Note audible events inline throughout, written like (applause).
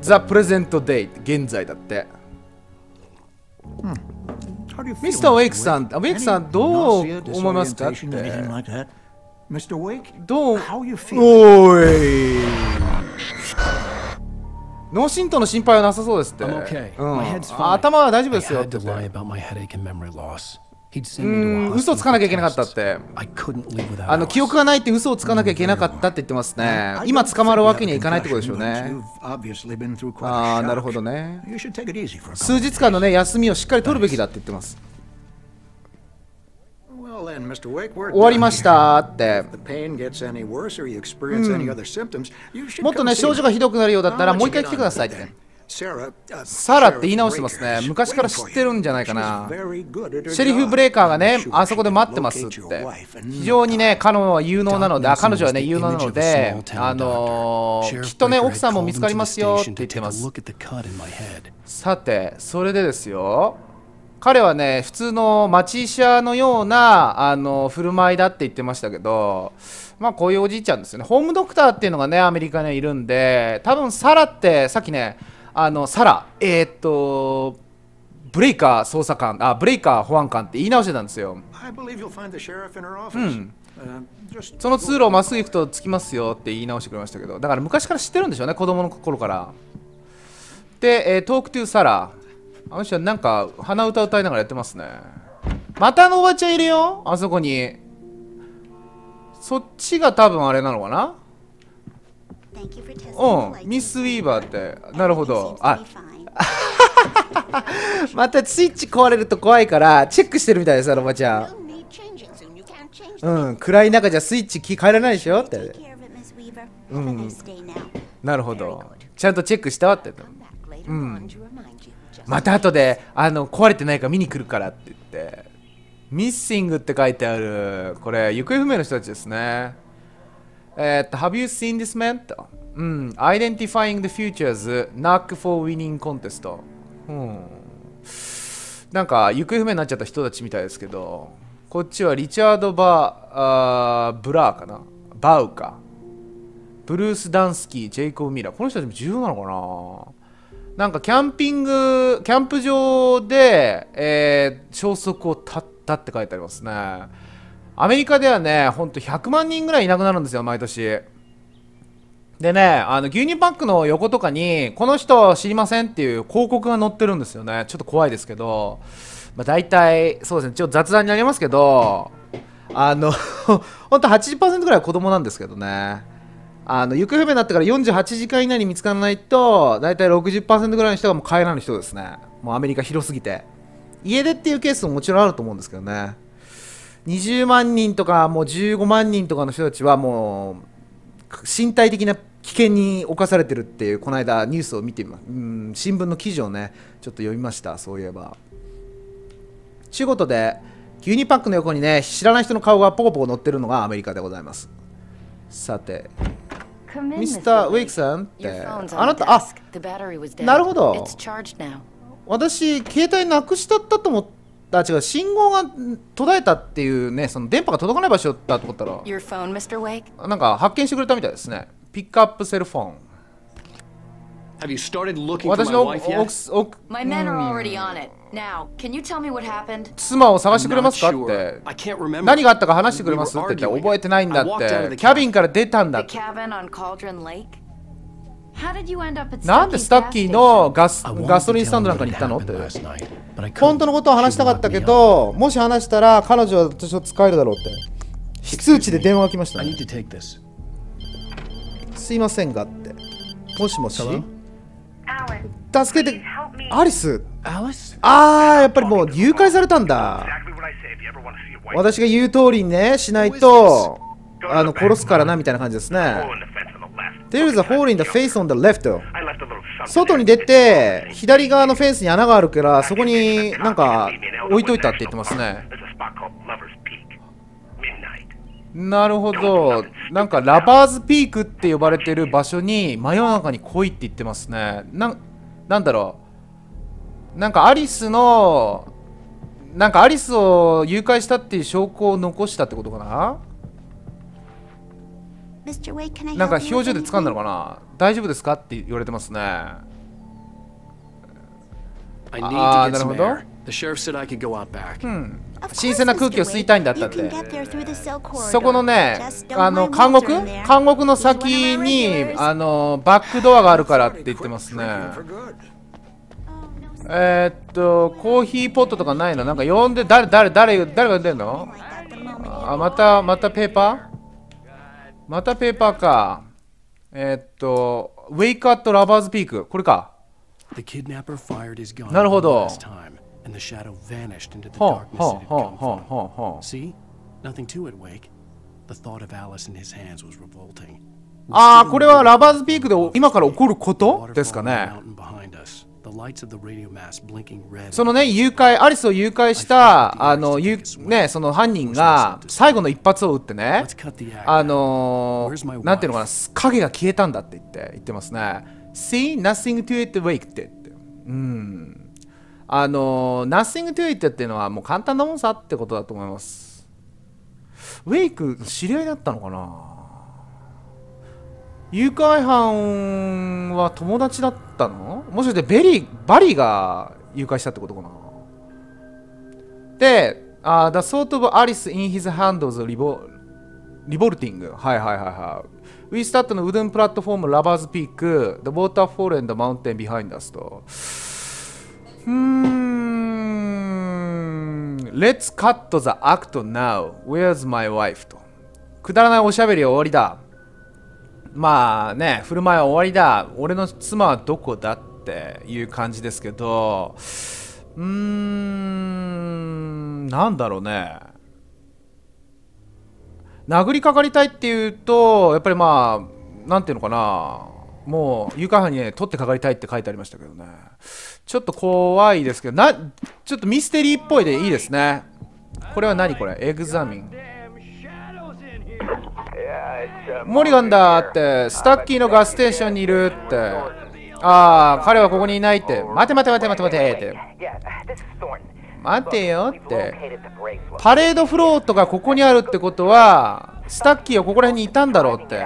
The present day 現在だって。ミスター・ウェイクさん、ウェイクさん、どう思いますかって。Mr. おーい脳震盪の心配はなさそうですって。うん、頭は大丈夫ですよって。うん嘘つかなきゃいけなかったってあの記憶がないって嘘をつかなきゃいけなかったって言ってますね今捕まるわけにはいかないってことでしょうねああなるほどね数日間のね休みをしっかり取るべきだって言ってます終わりましたって、もっとね症状がひどくなるようだったらもう一回来てくださいってサラって言い直してますね。昔から知ってるんじゃないかな。シェリフ・ブレーカーがね、あそこで待ってますって。非常にね、彼女は有能なので、彼女はね、有能なので、あのー、きっとね、奥さんも見つかりますよって言ってます。さて、それでですよ。彼はね、普通の町医者のような、あの、振る舞いだって言ってましたけど、まあ、こういうおじいちゃんですよね。ホームドクターっていうのがね、アメリカにいるんで、多分サラって、さっきね、あのサラ、えー、っと、ブレイカー捜査官、あブレイカー保安官って言い直してたんですよ。うん、その通路をまっすぐ行くと着きますよって言い直してくれましたけど、だから昔から知ってるんでしょうね、子供の頃から。で、えー、トークトゥーサラ、あの人はなんか鼻歌歌いながらやってますね。またあのおばちゃんいるよ、あそこに。そっちが多分あれなのかなうん、ミス・ウィーバーって、なるほど。あ (laughs) またスイッチ壊れると怖いから、チェックしてるみたいです、あのおばちゃん。うん、暗い中じゃスイッチ変えられないでしょって。うん、なるほど。ちゃんとチェックしたわって。うん。また後で、あの、壊れてないか見に来るからって言って。ミッシングって書いてある。これ、行方不明の人たちですね。えー、っと、Have you seen this man? うん、Identifying the Futures k n o c k for Winning Contest。うん。なんか、行方不明になっちゃった人たちみたいですけど、こっちはリチャード・バー、ーブラーかなバウか。ブルース・ダンスキー、ジェイコブ・ミラー。この人たちも重要なのかななんかキャンピング、キャンプ場で、えー、消息を絶ったって書いてありますね。アメリカではね、ほんと100万人ぐらいいなくなるんですよ、毎年。でね、あの、牛乳パックの横とかに、この人知りませんっていう広告が載ってるんですよね。ちょっと怖いですけど、まあ、大体、そうですね、ちょっと雑談になりますけど、あの (laughs) ほんと80%ぐらいは子供なんですけどね。あの、行方不明になってから48時間以内に見つからないと、大体60%ぐらいの人がもう帰らぬ人ですね。もうアメリカ広すぎて。家出っていうケースももちろんあると思うんですけどね。20万人とかもう15万人とかの人たちはもう身体的な危険に侵されてるっていうこの間ニュースを見てみまうん、新聞の記事をねちょっと読みましたそういえばちゅうことで牛乳パックの横にね知らない人の顔がポコポコ載ってるのがアメリカでございますさてミスター・ウェイクさんってあなたあなるほど私携帯なくしたったと思ってあ違う信号が途絶えたっていうねその電波が届かない場所だと思ったらなんか発見してくれたみたいですねピックアップセルフォン私の妻を探してくれますかって何があったか話してくれますって言って覚えてないんだってキャビンから出たんだってなんでスタッキーのガスガソリンスタンドなんかに行ったのって本当のことを話したかったけどもし話したら彼女は私を使えるだろうって非通知で電話が来ました、ね、すいませんがってもしもし助けてアリスああやっぱりもう誘拐されたんだ私が言う通りにねしないとあの殺すからなみたいな感じですね There s a hole in the face on the left. 外に出て、左側のフェンスに穴があるから、そこになんか置いといたって言ってますね。なるほど。なんかラバーズピークって呼ばれてる場所に真夜中に来いって言ってますね。な、なんだろう。なんかアリスの、なんかアリスを誘拐したっていう証拠を残したってことかななんか表情で掴んだのかな大丈夫ですかって言われてますね。ああ、なるほど。うん、新鮮な空気を吸いたいんだったって。そこのね、あの監獄監獄の先にあのバックドアがあるからって言ってますね。えー、っと、コーヒーポットとかないのなんか呼んで、誰、誰、誰、誰がでるのあ、また、またペーパーまたペーパーか。えー、っと、Wake at Lover's Peak。これか。なるほど。And the shadow vanished into the darkness it had come from. See? Nothing to it, Wake. The thought of Alice in his hands was revolting. ああ、これはラバーズピークで今から起こることですかね。そのね誘拐アリスを誘拐したあのねその犯人が最後の一発を撃ってねあのなんていうのかな影が消えたんだって言って言ってますね See nothing to it wake ってってうんあの nothing to it っていうのはもう簡単なもんさってことだと思いますウェイク知り合いだったのかな誘拐犯は友達だったったのもしかしてベリー、バリが誘拐したってことかなで、あ、uh, The sort of Alice in his hand was revolting. はいはいはいはい。We start on wooden platform, Lover's Peak, the waterfall and the mountain behind us と。うーん。Let's cut the act now. Where's my wife? と。くだらないおしゃべり終わりだ。まあね振る舞いは終わりだ俺の妻はどこだっていう感じですけどうーんなんだろうね殴りかかりたいっていうとやっぱりまあ何ていうのかなもう誘拐犯にね取ってかかりたいって書いてありましたけどねちょっと怖いですけどなちょっとミステリーっぽいでいいですねこれは何これエグザミンモリガンだってスタッキーのガステーションにいるってああ彼はここにいないって待て待て待て待て待てって待てよってパレードフロートがここにあるってことはスタッキーはここら辺にいたんだろうって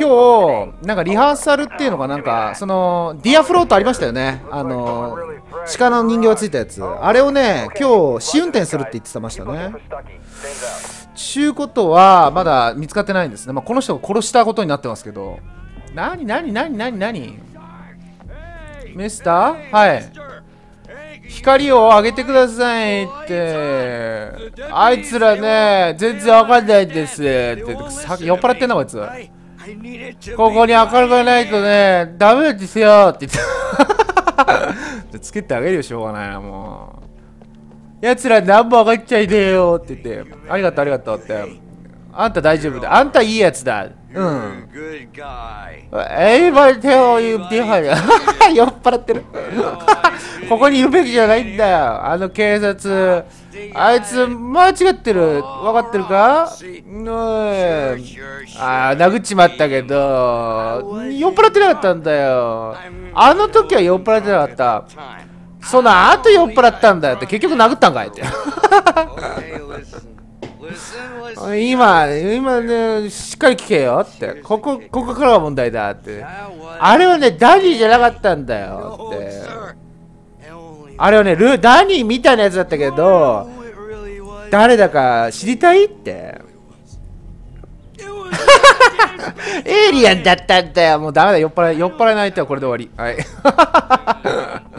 今日なんかリハーサルっていうのがなんかそのディアフロートありましたよねあの鹿の人形がついたやつあれをね今日試運転するって言ってましたねちゅうことは、まだ見つかってないんですね。まあ、この人を殺したことになってますけど。なになになになになにミスターはい。光を上げてくださいって。あいつらね、全然わかんないですって。さ酔っ払ってんな、こいつ。ここに明るくないとね、ダメですよって言って。(laughs) つけてあげるよ、しょうがないな、もう。奴ら何も分かっちゃいねえよって言って、ありがとうありがとうって。あんた大丈夫だ。あんたいいやつだ。うん。えいばい手を言ってはる。(laughs) 酔っ払ってる。(laughs) ここにいるべきじゃないんだよ。あの警察。あいつ、間違ってる。分かってるかうん。ああ、殴っちまったけど、酔っ払ってなかったんだよ。あの時は酔っ払ってなかった。そのあと酔っ払ったんだよって (laughs) 結局殴ったんかいって (laughs) 今今ねしっかり聞けよってここここからが問題だってあれはねダニーじゃなかったんだよってあれはねルダニーみたいなやつだったけど誰だか知りたいって (laughs) エイリアンだったんだよもうダメだ酔っ払い酔っ払えないとこれで終わりはい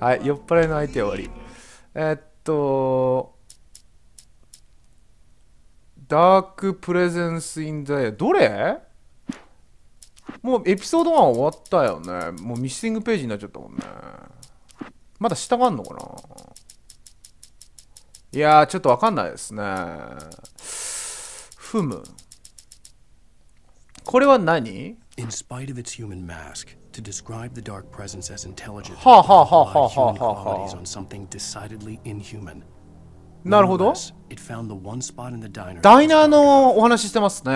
はい、酔っ払いの相手終わり。えっと、ダークプレゼンスインザイア、どれもうエピソード1終わったよね。もうミッシングページになっちゃったもんね。まだ下があんのかないやー、ちょっとわかんないですね。ふむ。これは何 in spite of its human mask, to describe the dark presence as intelligent ha, ha, ha, ha, human qualities on something decidedly inhuman. なるほど。ダイナーのお話してますね。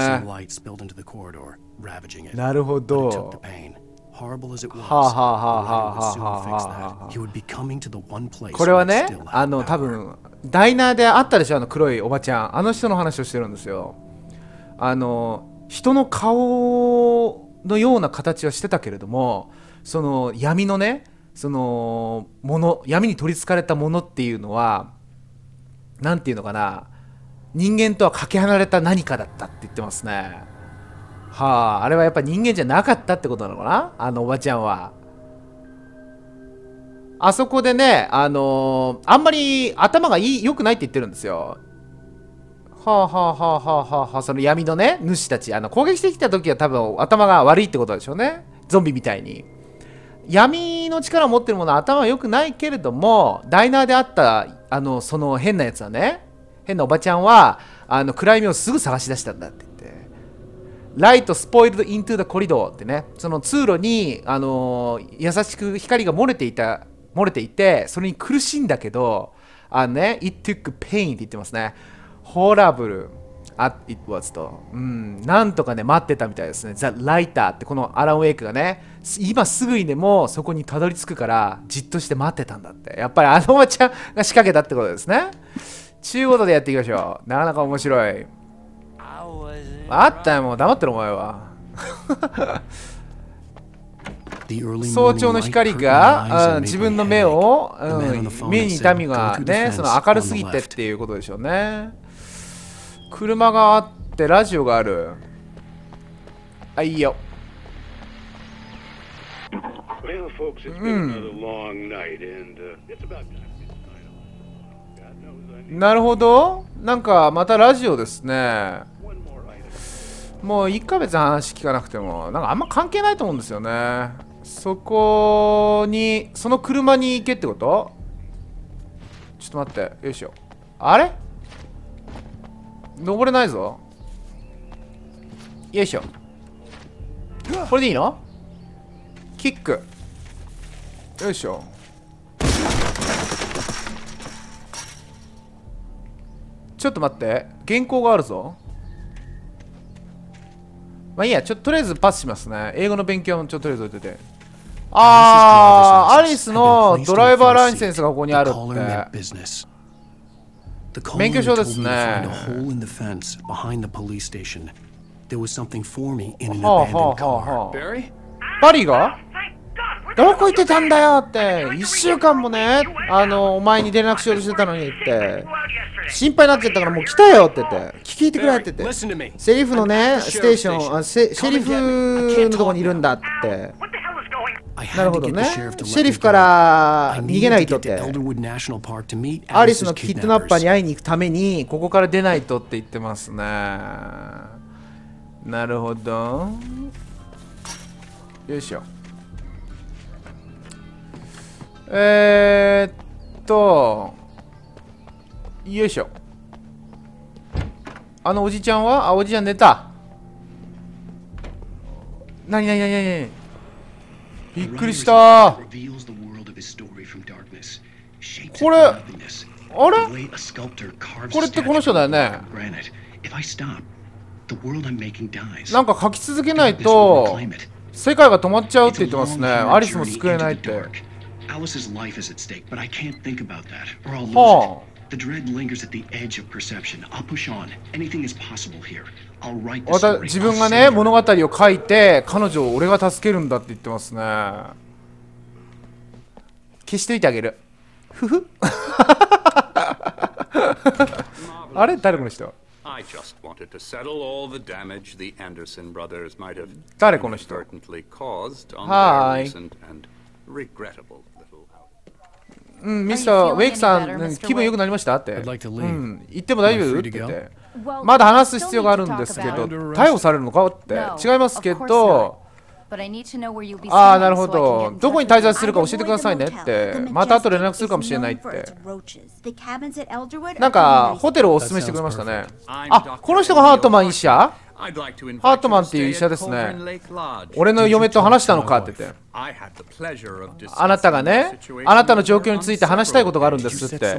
なるほど。Horrible as it was, はあはあはあはあはあ。これはね、あの多分ダイナーであったでしょ、あの黒いおばちゃん。あの人の話をしてるんですよ。あの人の顔のような形はしてたけれどもその闇のねそのもの闇に取りつかれたものっていうのは何て言うのかな人間とはかけ離れた何かだったって言ってますねはああれはやっぱ人間じゃなかったってことなのかなあのおばちゃんはあそこでねあのー、あんまり頭がいい良くないって言ってるんですよはあはあはあはあはあ、その闇のね、主たち、あの攻撃してきた時は多分頭が悪いってことでしょうね。ゾンビみたいに。闇の力を持ってるものは頭は良くないけれども、ダイナーであった、あの、その変なやつはね、変なおばちゃんは、あの、暗闇をすぐ探し出したんだって言って。ライトスポイルドイントゥーダコリドーってね、その通路に、あの優しく光が漏れていた、漏れていて、それに苦しいんだけど、あのね、it took pain って言ってますね。ホラブルあ、t it was と、うん、なんとかね、待ってたみたいですね。ザ・ライターってこのアラン・ウェイクがね、今すぐにでもそこにたどり着くから、じっとして待ってたんだって。やっぱりあのおばちゃんが仕掛けたってことですね。ちゅうことでやっていきましょう。なかなか面白い。あったよ、もう黙ってるお前は。早朝の光が、うん、自分の目を、うん、目に痛みがね、その明るすぎてっていうことでしょうね。車があってラジオがあるあいいようんなるほどなんかまたラジオですねもう1ヶ月話聞かなくてもなんかあんま関係ないと思うんですよねそこにその車に行けってことちょっと待ってよいしょあれ登れないぞよいしょこれでいいのキックよいしょちょっと待って原稿があるぞまあいいやちょっとりあえずパスしますね英語の勉強もちょっとりあえず置いててああアリスのドライバーライセンスがここにあるって勉強証ですね。はあはあはあ、バリがどこ行ってたんだよって、1週間もね、あの、お前に連絡しようとしてたのにって、心配になっちゃったからもう来たよって言って、聞いてくれって言って、セリフのね、ステーション、あセリフのとこにいるんだって。なるほどね。シェリフから逃げないとって。アリスのキッドナッパーに会いに行くために、ここから出ないとって言ってますね。なるほど。よいしょ。えー、っと、よいしょ。あのおじちゃんはあ、おじちゃん寝た。なになになになにびっくりしたこれあれこれってこの人だよねなんか書き続けないと世界が止まっちゃうって言ってますねアリスも救えないってはあまた自分がね物語を書いて彼女を俺が助けるんだって言ってますね消しといてあげるふふあれ誰この人 I just wanted to settle all the damage the Anderson brothers might have inadvertently caused on their recent and regrettable うん、ミスター・ウェイクさん、気分良くなりましたって、うん、言っても大丈夫って言って、まだ話す必要があるんですけど、逮捕されるのかって、違いますけど、ああ、なるほど、どこに滞在するか教えてくださいねって、また後連絡するかもしれないって、なんか、ホテルをお勧めしてくれましたね。あこの人がハートマン医者ハートマンっていう医者ですね。俺の嫁と話したのかって言って。あなたがね、あなたの状況について話したいことがあるんですって。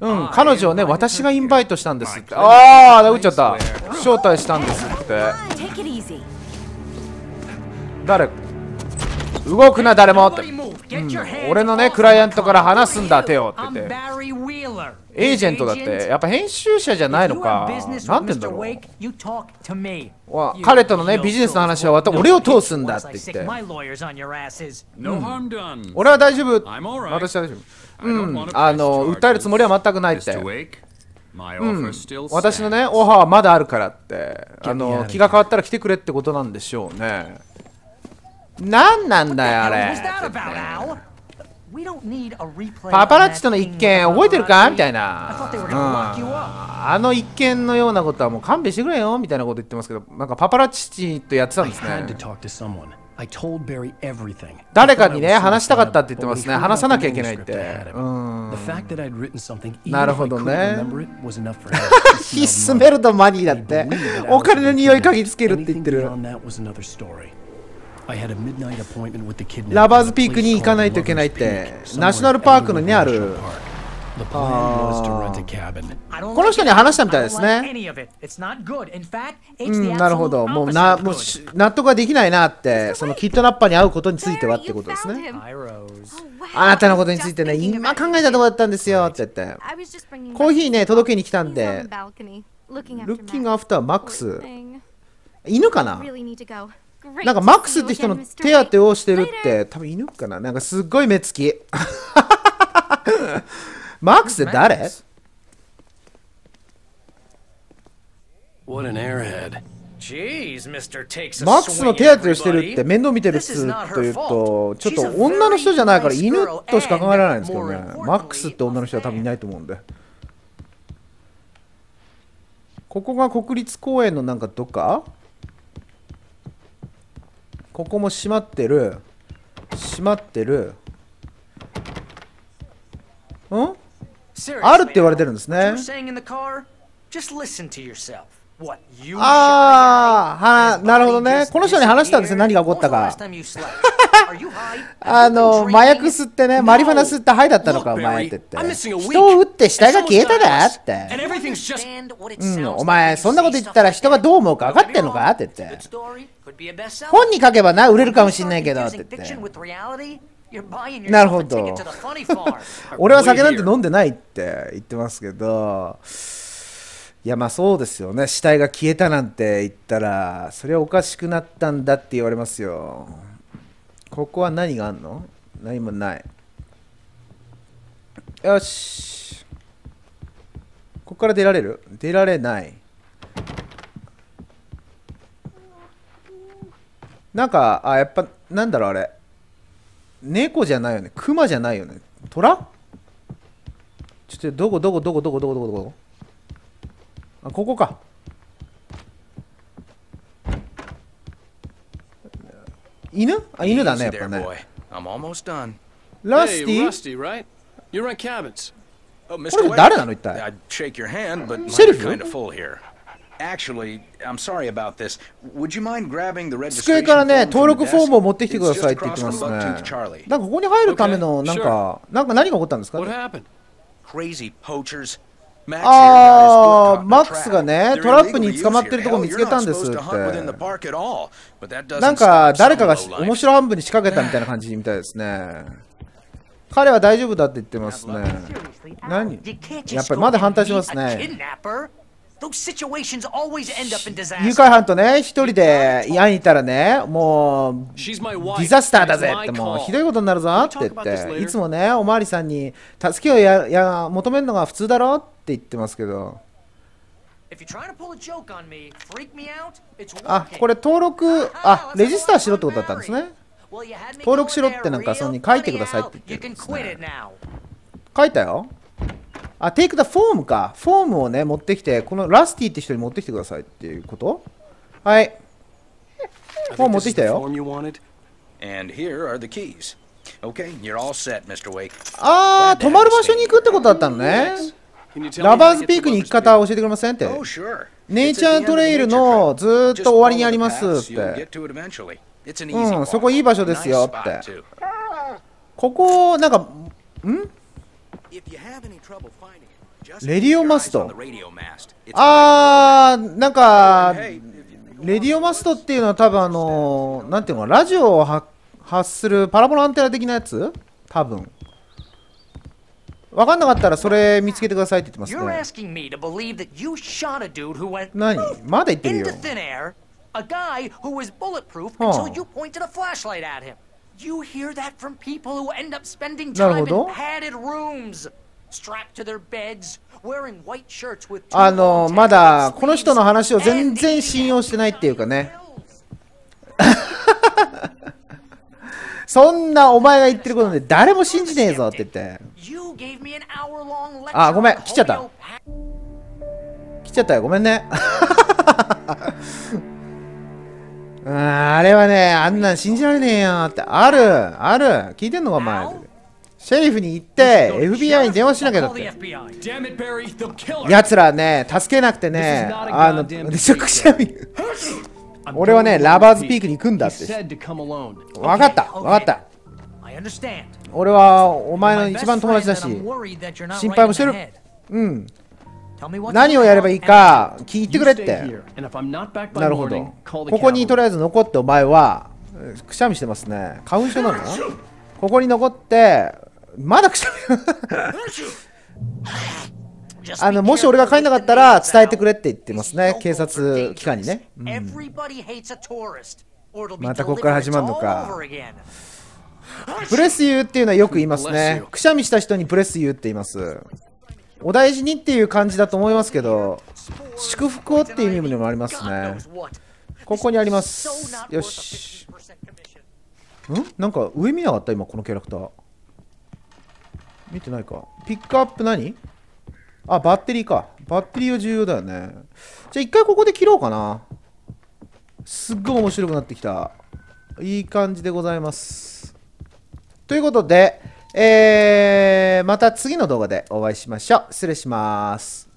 うん、彼女をね、私がインバイトしたんですって。ああ、打っちゃった。招待したんですって。誰動くな誰もって、うん、俺のねクライアントから話すんだ手をっててエージェントだってやっぱ編集者じゃないのかなんて言うんだろう彼とのねビジネスの話は俺を通すんだって言って、うん、俺は大丈夫私は大丈夫うんあの訴えるつもりは全くないってうん、私のねオファーはまだあるからってあの気が変わったら来てくれってことなんでしょうね何なんだよあれパパラッチとの一件覚えてるかみたいな、うん、あの一件のようなことはもう勘弁してくれよみたいなこと言ってますけどなんかパパラッチとやってたんですね誰かにね話したかったって言ってますね話さなきゃいけないってなるほどねヒスメルドマニーだってお金の匂い嗅ぎつけるって言ってるラバーズピークに行かないといけないってナショナルパークのにあるこの人に話したみたいですね。うん、なるほど。もうなもう納得はできないなって、そのキッドラッパーに会うことについてはってことですね。あなたのことについてね、今考えたとこだったんですよって言って。コーヒーね、届けに来たんで、ルッキングアフターマックス。犬かななんかマックスって人の手当てをしてるって多分犬かななんかすっごい目つき (laughs) マックスって誰 What an airhead. マックスの手当てをしてるって面倒見てるっつというとちょっと女の人じゃないから犬としか考えられないんですけどねマックスって女の人は多分いないと思うんでここが国立公園のなんかどっかここも閉まってる閉まってるんあるって言われてるんですね。ああ、はなるほどね。この人に話したんですよ、何が起こったか。(laughs) (laughs) あの、麻薬吸ってね、マリファナ吸ってハイだったのか、お前ってって。人を撃って死体が消えただって。うん、お前、そんなこと言ったら人がどう思うか分かってんのかって言って。本に書けばな、売れるかもしんないけどって言って。なるほど。(laughs) 俺は酒なんて飲んでないって言ってますけど、いやまあそうですよね。死体が消えたなんて言ったら、それはおかしくなったんだって言われますよ。ここは何があんの何もない。よし。ここから出られる出られない。なんかあやっぱなんだろうあれ猫じゃないよねクマじゃないよね虎ちょっとどこどこどこどこどこどこどこあここか犬犬だねやっぱねラスティこれ誰なの一体シェルフ机からね、登録フォームを持ってきてくださいって言ってますね。なんかここに入るための、なんか、なんか何が起こったんですか、あー、マックスがね、トラップに捕まってるとこ見つけたんですって。なんか、誰かが面白半分に仕掛けたみたいな感じみたいですね。彼は大丈夫だって言ってますね。何やっぱりまだ反対しますね。誘拐犯とね、一人で会いに行ったらね、もう、ディザスターだぜって、もうひどいことになるぞって言って、いつもね、おまわりさんに、助けをやや求めるのが普通だろって言ってますけど。あ、これ登録、あ、レジスターしろってことだったんですね。登録しろってなんか、そのに書いてくださいって言ってね。書いたよ。あ、テイクだ、フォームか。フォームをね、持ってきて、このラスティって人に持ってきてくださいっていうことはい。フォーム持ってきたよ。ああ、止まる場所に行くってことだったのね。ラバーズピークに行き方教えてくれませんって。ネイチャートレイルのずっと終わりにありますって。うん、そこいい場所ですよって。ここ、なんか、んレディオマストあー、なんか、レディオマストっていうのは多分あのー、なんていうのラジオを発するパラボラアンテナ的なやつ多分。分かんなかったらそれ見つけてくださいって言ってますね。何まだ言ってるよ。You hear that from people who end up spending time in padded rooms, strapped to their beds, wearing white shirts with. あのまだこの人の話を全然信用してないっていうかね。そんなお前が言ってることで誰も信じねえぞって言って。あ、ごめん、来ちゃった。来ちゃったよ、ごめんね。うん、あれはね、あんなん信じられねえよって、ある、ある、聞いてんのか、お前。シェリフに行って、FBI に電話しなきゃだって。奴らね、助けなくてね、あの、(laughs) くちゃ俺はね、ラバーズピークに行くんだって。分かった、分かった。俺はお前の一番友達だし、心配もしてる。うん。何をやればいいか聞いてくれってなるほどここにとりあえず残ってお前はくしゃみしてますね花粉症なのここに残ってまだくしゃみあのもし俺が帰んなかったら伝えてくれって言ってますね警察機関にね、うん、またここから始まるのかプレスユーっていうのはよく言いますねくしゃみした人にプレスユーって言いますお大事にっていう感じだと思いますけど祝福をっていう意味でもありますねここにありますよしんなんか上見なかった今このキャラクター見てないかピックアップ何あバッテリーかバッテリーは重要だよねじゃあ一回ここで切ろうかなすっごい面白くなってきたいい感じでございますということでえー、また次の動画でお会いしましょう。失礼します。